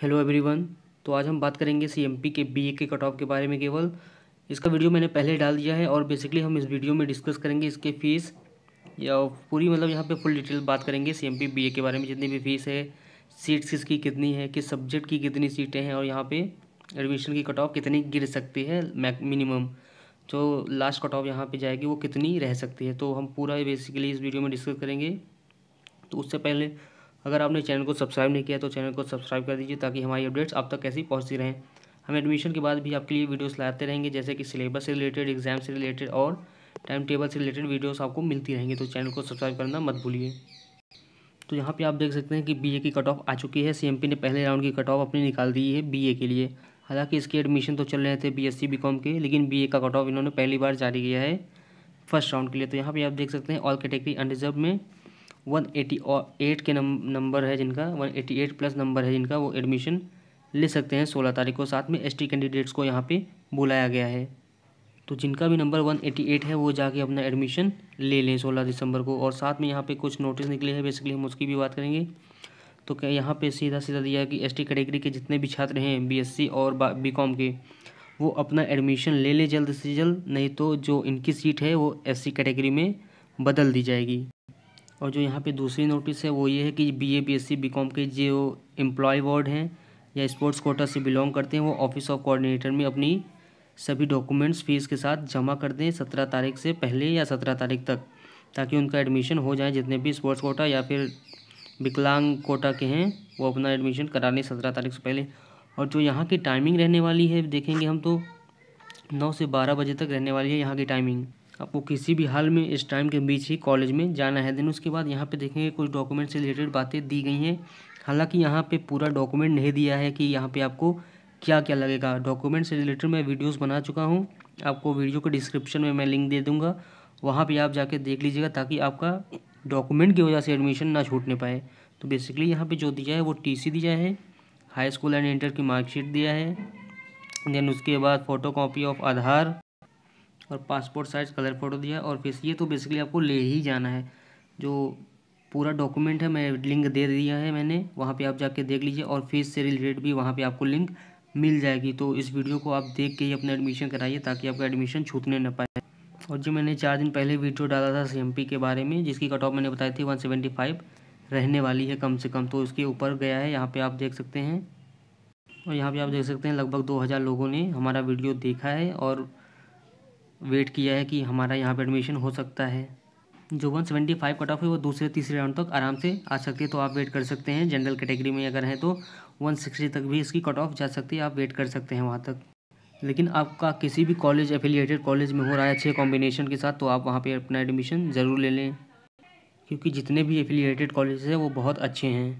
hello everyone तो आज हम बात करेंगे सीएमपी के बीए के कट ऑफ के बारे में केवल इसका वीडियो मैंने पहले डाल दिया है और बेसिकली हम इस वीडियो में डिस्कस करेंगे इसके फ़ीस या पूरी मतलब यहाँ पे फुल डिटेल बात करेंगे सीएमपी बीए के बारे में जितनी भी फ़ीस है सीट्स किसकी कितनी है किस सब्जेक्ट की कितनी सीटें हैं और यहाँ पर एडमिशन की कट ऑफ कितनी गिर सकती है मिनिमम जो लास्ट कट ऑफ यहाँ पर जाएगी वो कितनी रह सकती है तो हम पूरा बेसिकली इस वीडियो में डिस्कस करेंगे तो उससे पहले अगर आपने चैनल को सब्सक्राइब नहीं किया तो चैनल को सब्सक्राइब कर दीजिए ताकि हमारी अपडेट्स आप तक कैसी पहुँचती रहें हम एडमिशन के बाद भी आपके लिए वीडियोस लाते रहेंगे जैसे कि सिलेबस से रिलेटेड एग्जाम से रिलेटेड और टाइम टेबल से रिलेटेड वीडियोस आपको मिलती रहेंगी तो चैनल को सब्सक्राइब करना मत भूलिए तो यहाँ पे आप देख सकते हैं कि बीए की कट ऑफ आ चुकी है सीएमपी ने पहले राउंड की कट ऑफ अपनी निकाल दी है बी के लिए हालाँकि इसके एडमिशन तो चल रहे थे बी एस के लेकिन बी का कट ऑफ इन्होंने पहली बार जारी किया है फर्स्ट राउंड के लिए तो यहाँ पर आप देख सकते हैं ऑल कैटेगरी अनरिजर्व में वन एटी एट के नंबर है जिनका one eighty eight plus number है जिनका वो एडमिशन ले सकते हैं सोलह तारीख को साथ में एसटी कैंडिडेट्स को यहाँ पे बुलाया गया है तो जिनका भी नंबर वन एटी एट है वो जाके अपना एडमिशन ले लें सोलह दिसंबर को और साथ में यहाँ पे कुछ नोटिस निकले हैं बेसिकली हम उसकी भी बात करेंगे तो क्या यहाँ पर सीधा सीधा दिया कि एस कैटेगरी के जितने भी छात्र हैं बी और बी के वो अपना एडमिशन ले लें जल्द से जल्द नहीं तो जो इनकी सीट है वो एससी कैटेगरी में बदल दी जाएगी और जो यहाँ पे दूसरी नोटिस है वो ये है कि B A B S C B com के जो एम्प्लॉय वार्ड हैं या स्पोर्ट्स कोटा से बिलोंग करते हैं वो ऑफिस ऑफ कोऑर्डिनेटर में अपनी सभी डॉक्यूमेंट्स फीस के साथ जमा कर दें सत्रह तारीख से पहले या सत्रह तारीख तक ताकि उनका एडमिशन हो जाए जितने भी स्पोर्ट्स कोटा या फिर विकलांग कोटा के हैं वो अपना एडमिशन करा लें सत्रह तारीख से पहले और जो यहाँ की टाइमिंग रहने वाली है देखेंगे हम तो नौ से बारह बजे तक रहने वाली है यहाँ की टाइमिंग आपको किसी भी हाल में इस टाइम के बीच ही कॉलेज में जाना है देन उसके बाद यहाँ पे देखेंगे कुछ डॉक्यूमेंट से रिलेटेड बातें दी गई हैं हालांकि यहाँ पे पूरा डॉक्यूमेंट नहीं दिया है कि यहाँ पे आपको क्या क्या लगेगा डॉक्यूमेंट से रिलेटेड मैं वीडियोस बना चुका हूँ आपको वीडियो के डिस्क्रिप्शन में मैं लिंक दे दूँगा वहाँ पर आप जाके देख लीजिएगा ताकि आपका डॉक्यूमेंट की वजह से एडमिशन ना छूटने पाए तो बेसिकली यहाँ पर जो दिया है वो टी दिया है हाई स्कूल एंड इंटर की मार्कशीट दिया है देन उसके बाद फ़ोटो ऑफ आधार और पासपोर्ट साइज़ कलर फ़ोटो दिया और फिर ये तो बेसिकली आपको ले ही जाना है जो पूरा डॉक्यूमेंट है मैं लिंक दे दिया है मैंने वहाँ पे आप जाके देख लीजिए और फीस से रिलेटेड भी वहाँ पे आपको लिंक मिल जाएगी तो इस वीडियो को आप देख के ही अपना एडमिशन कराइए ताकि आपका एडमिशन छूटने न पाए और जो मैंने चार दिन पहले वीडियो डाला था सी के बारे में जिसकी कट ऑफ मैंने बताई थी वन सेवेंटी फाइव रहने वाली है कम से कम तो उसके ऊपर गया है यहाँ पर आप देख सकते हैं और यहाँ पर आप देख सकते हैं लगभग दो हज़ार लोगों ने हमारा वीडियो देखा है और वेट किया है कि हमारा यहाँ पर एडमिशन हो सकता है जो one seventy five cut off है वो दूसरे तीसरे राउंड तक आराम से आ सकती है तो आप वेट कर सकते हैं जनरल कैटेगरी में अगर हैं तो वन सिक्सटी तक भी इसकी कट ऑफ जा सकती है आप वेट कर सकते हैं वहाँ तक लेकिन आपका किसी भी कॉलेज एफिलिएटेड कॉलेज में हो रहा है अच्छे कॉम्बिनेशन के साथ तो आप वहाँ पर अपना एडमिशन ज़रूर ले लें क्योंकि जितने भी एफिलिएटेड कॉलेज हैं वो बहुत अच्छे हैं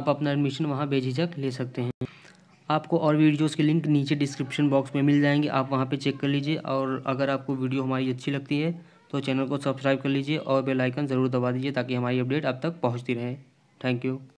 आप अपना एडमिशन वहाँ बेझिझक ले सकते हैं आपको और वीडियोस के लिंक नीचे डिस्क्रिप्शन बॉक्स में मिल जाएंगे आप वहाँ पे चेक कर लीजिए और अगर आपको वीडियो हमारी अच्छी लगती है तो चैनल को सब्सक्राइब कर लीजिए और बेलाइकन ज़रूर दबा दीजिए ताकि हमारी अपडेट आप तक पहुँचती रहे थैंक यू